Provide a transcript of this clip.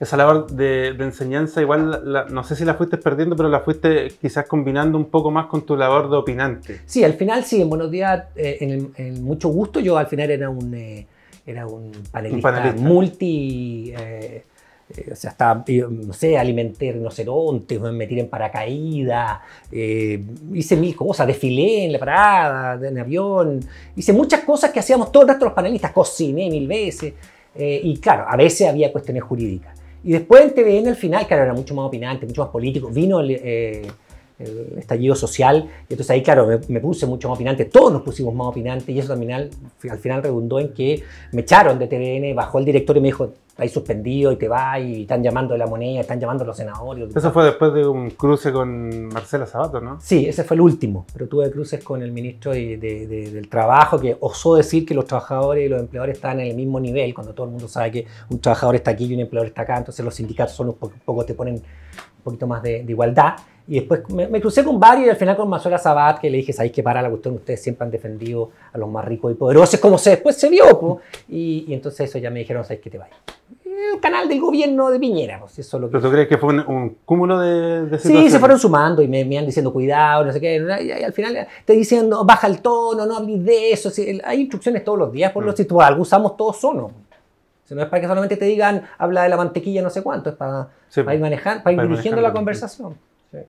esa labor de, enseñanza igual, no sé si la fuiste perdiendo, pero la fuiste quizás combinando un poco más con tu labor de opinante. Sí, al final sí, en Buenos Días, eh, en, mucho gusto, yo al final era un, eh, un, panelista, multi... Eh, o sea, hasta no sé, alimenté rinocerontes, me metí en paracaídas, hice mil cosas, desfilé en la parada, en avión, hice muchas cosas que hacíamos todos el los panelistas, cociné mil veces. y claro, a veces había cuestiones jurídicas. Y después en TVN al final, claro, era mucho más opinante, mucho más político. Vino el, eh, estallido social, y entonces ahí, claro, me, puse mucho más opinante. Todos nos pusimos más opinantes y eso al final, al final redundó en que me echaron de TVN, bajó el director y me dijo, ahí suspendido y te va y están llamando de la moneda, están llamando los senadores. Eso fue después de un cruce con Marcela Sabato, ¿no? Sí, ese fue el último, pero tuve cruces con el ministro del Trabajo que osó decir que los trabajadores y los empleadores están en el mismo nivel, cuando todo el mundo sabe que un trabajador está aquí y un empleador está acá, entonces los sindicatos son un poco, poco te ponen un poquito más de igualdad. Y después me, crucé con varios y al final con Mazuela Sabat, que le dije, ¿sabes que para la cuestión, ustedes siempre han defendido a los más ricos y poderosos, como se después se vio. Y, entonces eso ya me dijeron, ¿sabes que te vayas. El canal del gobierno de Piñera, pues eso lo que... ¿Pero tú crees que fue un, cúmulo de, Sí, se fueron sumando y me, me iban diciendo cuidado, no sé qué. Y, al final te dicen, baja el tono, no hables de eso. hay instrucciones todos los días, por lo si mm. algo usamos todos sonos. Si no es para que solamente te digan, habla de la mantequilla, no sé cuánto, es para, para ir, manejar, para ir dirigiendo la conversación.